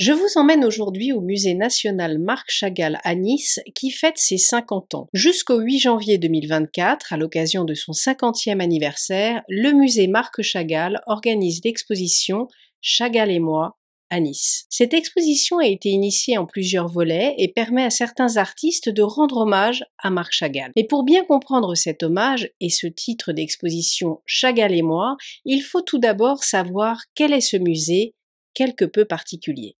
Je vous emmène aujourd'hui au musée national Marc Chagall à Nice qui fête ses 50 ans. Jusqu'au 8 janvier 2024, à l'occasion de son 50e anniversaire, le musée Marc Chagall organise l'exposition Chagall et moi à nice. Cette exposition a été initiée en plusieurs volets et permet à certains artistes de rendre hommage à Marc Chagall. Et pour bien comprendre cet hommage et ce titre d'exposition Chagall et moi, il faut tout d'abord savoir quel est ce musée quelque peu particulier.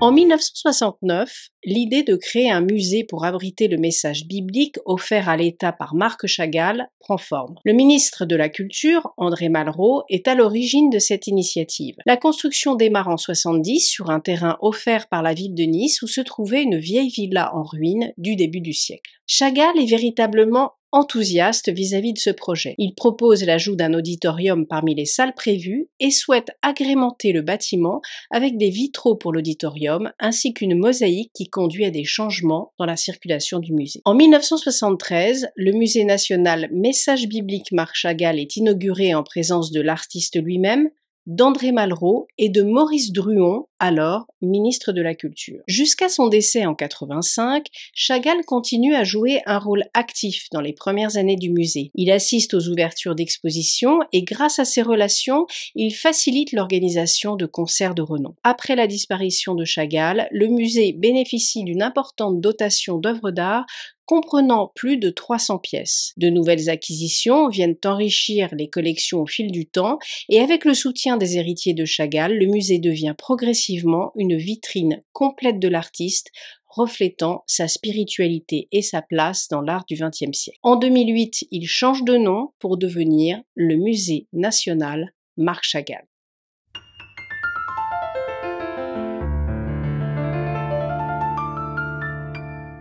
En 1969, l'idée de créer un musée pour abriter le message biblique offert à l'État par Marc Chagall prend forme. Le ministre de la Culture, André Malraux, est à l'origine de cette initiative. La construction démarre en 70 sur un terrain offert par la ville de Nice où se trouvait une vieille villa en ruine du début du siècle. Chagall est véritablement enthousiaste vis-à-vis de ce projet. Il propose l'ajout d'un auditorium parmi les salles prévues et souhaite agrémenter le bâtiment avec des vitraux pour l'auditorium ainsi qu'une mosaïque qui conduit à des changements dans la circulation du musée. En 1973, le musée national Message biblique Marc Chagall est inauguré en présence de l'artiste lui-même, d'André Malraux et de Maurice Druon, alors ministre de la Culture. Jusqu'à son décès en 85, Chagall continue à jouer un rôle actif dans les premières années du musée. Il assiste aux ouvertures d'expositions et grâce à ses relations, il facilite l'organisation de concerts de renom. Après la disparition de Chagall, le musée bénéficie d'une importante dotation d'œuvres d'art comprenant plus de 300 pièces. De nouvelles acquisitions viennent enrichir les collections au fil du temps et avec le soutien des héritiers de Chagall, le musée devient progressivement une vitrine complète de l'artiste reflétant sa spiritualité et sa place dans l'art du XXe siècle. En 2008, il change de nom pour devenir le Musée national Marc Chagall.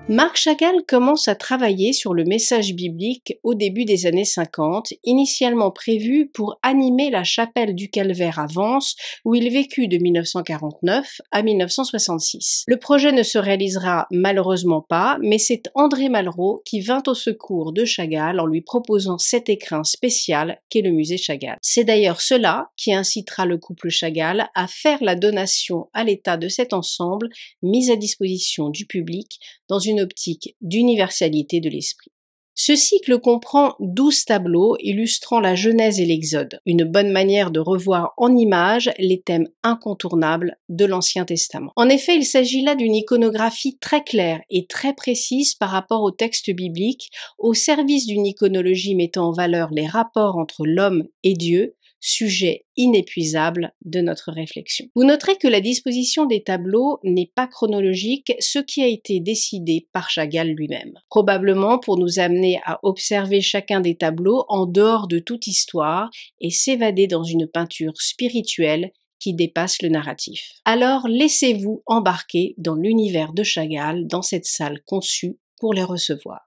Marc Chagall commence à travailler sur le message biblique au début des années 50, initialement prévu pour animer la chapelle du Calvaire à Vence, où il vécut de 1949 à 1966. Le projet ne se réalisera malheureusement pas, mais c'est André Malraux qui vint au secours de Chagall en lui proposant cet écrin spécial qu'est le musée Chagall. C'est d'ailleurs cela qui incitera le couple Chagall à faire la donation à l'État de cet ensemble mis à disposition du public dans une optique d'universalité de l'esprit. Ce cycle comprend douze tableaux illustrant la Genèse et l'Exode, une bonne manière de revoir en images les thèmes incontournables de l'Ancien Testament. En effet, il s'agit là d'une iconographie très claire et très précise par rapport au texte biblique, au service d'une iconologie mettant en valeur les rapports entre l'homme et Dieu sujet inépuisable de notre réflexion. Vous noterez que la disposition des tableaux n'est pas chronologique, ce qui a été décidé par Chagall lui-même. Probablement pour nous amener à observer chacun des tableaux en dehors de toute histoire et s'évader dans une peinture spirituelle qui dépasse le narratif. Alors laissez-vous embarquer dans l'univers de Chagall dans cette salle conçue pour les recevoir.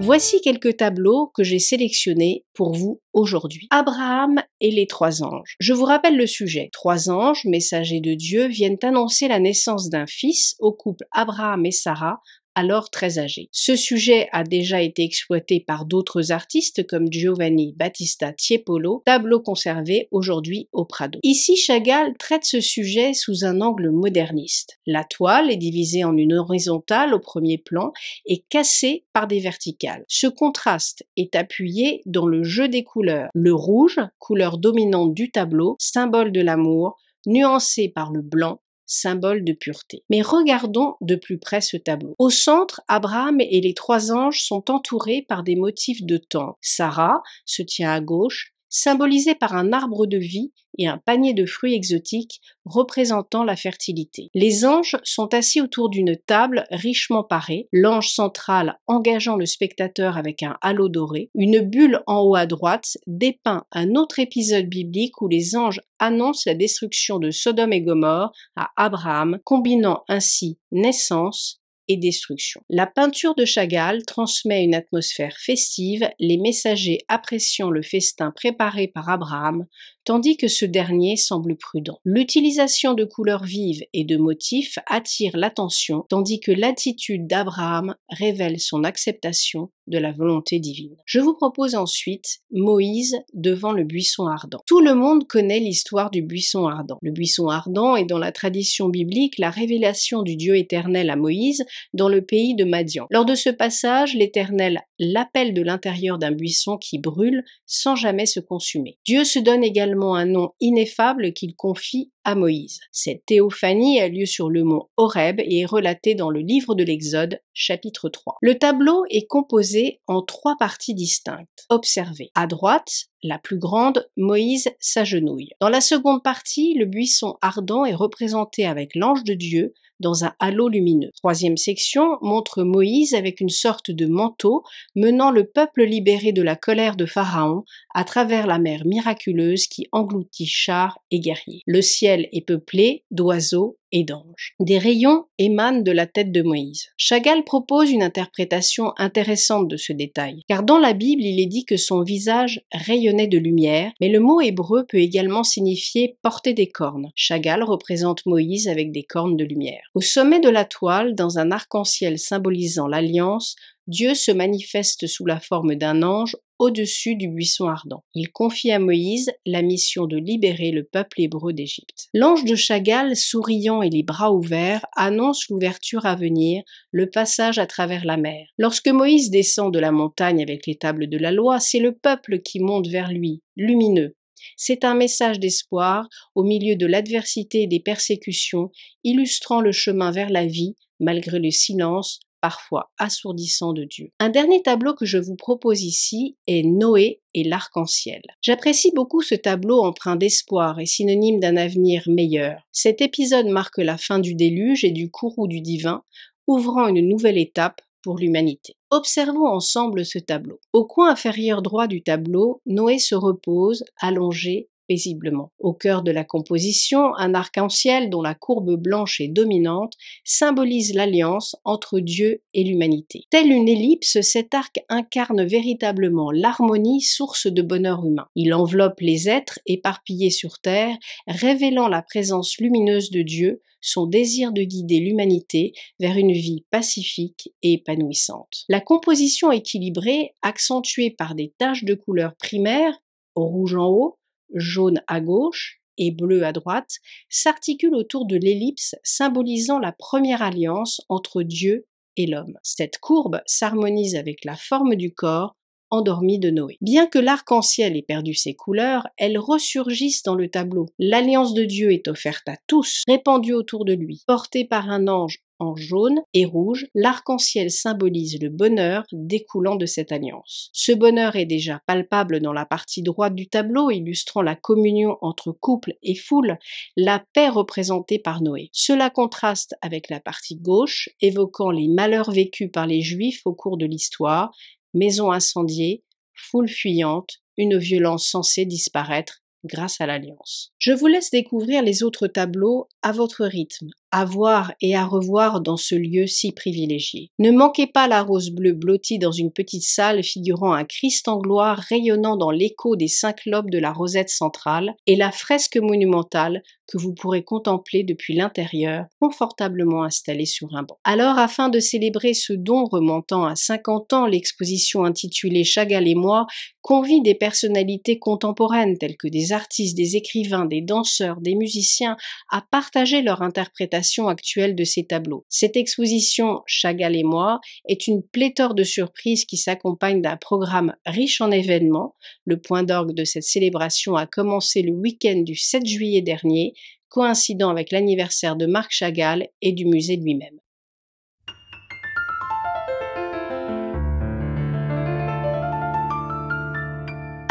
Voici quelques tableaux que j'ai sélectionnés pour vous aujourd'hui. Abraham et les trois anges. Je vous rappelle le sujet. Trois anges, messagers de Dieu, viennent annoncer la naissance d'un fils au couple Abraham et Sarah alors très âgé. Ce sujet a déjà été exploité par d'autres artistes comme Giovanni Battista Tiepolo, tableau conservé aujourd'hui au Prado. Ici, Chagall traite ce sujet sous un angle moderniste. La toile est divisée en une horizontale au premier plan et cassée par des verticales. Ce contraste est appuyé dans le jeu des couleurs. Le rouge, couleur dominante du tableau, symbole de l'amour, nuancé par le blanc, symbole de pureté. Mais regardons de plus près ce tableau. Au centre, Abraham et les trois anges sont entourés par des motifs de temps. Sarah se tient à gauche, symbolisé par un arbre de vie et un panier de fruits exotiques représentant la fertilité. Les anges sont assis autour d'une table richement parée, l'ange central engageant le spectateur avec un halo doré. Une bulle en haut à droite dépeint un autre épisode biblique où les anges annoncent la destruction de Sodome et Gomorre à Abraham, combinant ainsi naissance destruction. La peinture de Chagall transmet une atmosphère festive, les messagers appréciant le festin préparé par Abraham tandis que ce dernier semble prudent. L'utilisation de couleurs vives et de motifs attire l'attention, tandis que l'attitude d'Abraham révèle son acceptation de la volonté divine. Je vous propose ensuite Moïse devant le buisson ardent. Tout le monde connaît l'histoire du buisson ardent. Le buisson ardent est dans la tradition biblique la révélation du Dieu éternel à Moïse dans le pays de Madian. Lors de ce passage, l'Éternel l'appelle de l'intérieur d'un buisson qui brûle sans jamais se consumer. Dieu se donne également un nom ineffable qu'il confie à Moïse. Cette théophanie a lieu sur le mont Horeb et est relatée dans le livre de l'Exode, chapitre 3. Le tableau est composé en trois parties distinctes. Observez. À droite, la plus grande, Moïse s'agenouille. Dans la seconde partie, le buisson ardent est représenté avec l'ange de Dieu dans un halo lumineux. Troisième section montre Moïse avec une sorte de manteau menant le peuple libéré de la colère de Pharaon à travers la mer miraculeuse qui engloutit chars et guerriers. Le ciel est peuplé d'oiseaux et d'anges. Des rayons émanent de la tête de Moïse. Chagall propose une interprétation intéressante de ce détail, car dans la Bible il est dit que son visage rayonnait de lumière, mais le mot hébreu peut également signifier porter des cornes. Chagall représente Moïse avec des cornes de lumière. Au sommet de la toile, dans un arc-en-ciel symbolisant l'alliance, Dieu se manifeste sous la forme d'un ange au-dessus du buisson ardent. Il confie à Moïse la mission de libérer le peuple hébreu d'Égypte. L'ange de Chagall, souriant et les bras ouverts, annonce l'ouverture à venir, le passage à travers la mer. Lorsque Moïse descend de la montagne avec les tables de la loi, c'est le peuple qui monte vers lui, lumineux. C'est un message d'espoir au milieu de l'adversité et des persécutions, illustrant le chemin vers la vie malgré le silence, parfois assourdissant de Dieu. Un dernier tableau que je vous propose ici est Noé et l'arc-en-ciel. J'apprécie beaucoup ce tableau empreint d'espoir et synonyme d'un avenir meilleur. Cet épisode marque la fin du déluge et du courroux du divin, ouvrant une nouvelle étape pour l'humanité. Observons ensemble ce tableau. Au coin inférieur droit du tableau, Noé se repose, allongé, paisiblement. Au cœur de la composition, un arc-en-ciel dont la courbe blanche est dominante symbolise l'alliance entre Dieu et l'humanité. Telle une ellipse, cet arc incarne véritablement l'harmonie, source de bonheur humain. Il enveloppe les êtres éparpillés sur Terre, révélant la présence lumineuse de Dieu, son désir de guider l'humanité vers une vie pacifique et épanouissante. La composition équilibrée, accentuée par des taches de couleurs primaires, au rouge en haut, jaune à gauche et bleu à droite, s'articule autour de l'ellipse symbolisant la première alliance entre Dieu et l'homme. Cette courbe s'harmonise avec la forme du corps endormi de Noé. Bien que l'arc-en-ciel ait perdu ses couleurs, elles ressurgissent dans le tableau. L'alliance de Dieu est offerte à tous, répandue autour de lui, portée par un ange en jaune et rouge, l'arc-en-ciel symbolise le bonheur découlant de cette alliance. Ce bonheur est déjà palpable dans la partie droite du tableau, illustrant la communion entre couple et foule, la paix représentée par Noé. Cela contraste avec la partie gauche, évoquant les malheurs vécus par les Juifs au cours de l'histoire, maison incendiée, foule fuyante, une violence censée disparaître grâce à l'Alliance. Je vous laisse découvrir les autres tableaux à votre rythme, à voir et à revoir dans ce lieu si privilégié. Ne manquez pas la rose bleue blottie dans une petite salle figurant un Christ en gloire rayonnant dans l'écho des cinq lobes de la rosette centrale et la fresque monumentale que vous pourrez contempler depuis l'intérieur, confortablement installée sur un banc. Alors, afin de célébrer ce don remontant à 50 ans, l'exposition intitulée Chagall et moi convie des personnalités contemporaines telles que des artistes, des écrivains, des danseurs, des musiciens à partager leur interprétation actuelle de ces tableaux. Cette exposition Chagall et moi est une pléthore de surprises qui s'accompagne d'un programme riche en événements. Le point d'orgue de cette célébration a commencé le week-end du 7 juillet dernier, coïncidant avec l'anniversaire de Marc Chagall et du musée lui-même.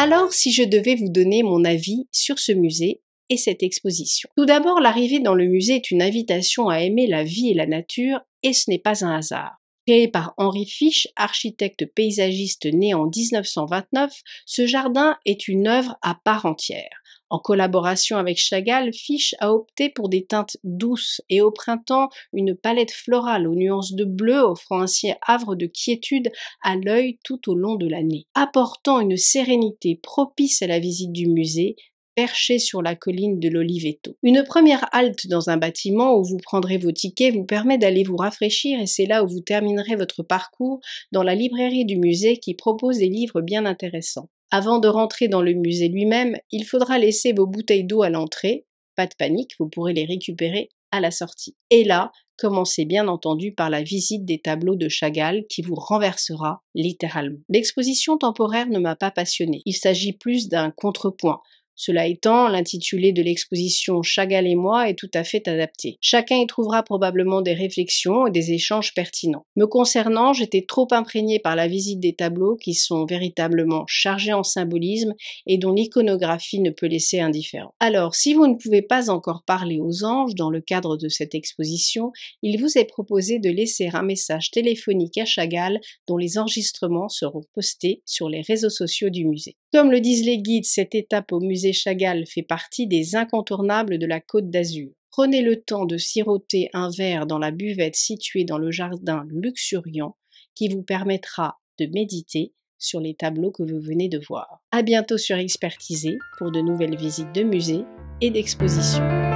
Alors, si je devais vous donner mon avis sur ce musée et cette exposition. Tout d'abord, l'arrivée dans le musée est une invitation à aimer la vie et la nature, et ce n'est pas un hasard. Créé par Henri Fisch, architecte paysagiste né en 1929, ce jardin est une œuvre à part entière. En collaboration avec Chagall, Fish a opté pour des teintes douces et au printemps une palette florale aux nuances de bleu offrant ainsi un havre de quiétude à l'œil tout au long de l'année. Apportant une sérénité propice à la visite du musée, perché sur la colline de l'Oliveto. Une première halte dans un bâtiment où vous prendrez vos tickets vous permet d'aller vous rafraîchir et c'est là où vous terminerez votre parcours dans la librairie du musée qui propose des livres bien intéressants. Avant de rentrer dans le musée lui-même, il faudra laisser vos bouteilles d'eau à l'entrée. Pas de panique, vous pourrez les récupérer à la sortie. Et là, commencez bien entendu par la visite des tableaux de Chagall qui vous renversera littéralement. L'exposition temporaire ne m'a pas passionné. Il s'agit plus d'un contrepoint cela étant, l'intitulé de l'exposition Chagall et moi est tout à fait adapté. Chacun y trouvera probablement des réflexions et des échanges pertinents. Me concernant, j'étais trop imprégnée par la visite des tableaux qui sont véritablement chargés en symbolisme et dont l'iconographie ne peut laisser indifférent. Alors, si vous ne pouvez pas encore parler aux anges dans le cadre de cette exposition, il vous est proposé de laisser un message téléphonique à Chagall dont les enregistrements seront postés sur les réseaux sociaux du musée. Comme le disent les guides, cette étape au musée Chagall fait partie des incontournables de la Côte d'Azur. Prenez le temps de siroter un verre dans la buvette située dans le jardin luxuriant qui vous permettra de méditer sur les tableaux que vous venez de voir. A bientôt sur Expertisé pour de nouvelles visites de musées et d'expositions.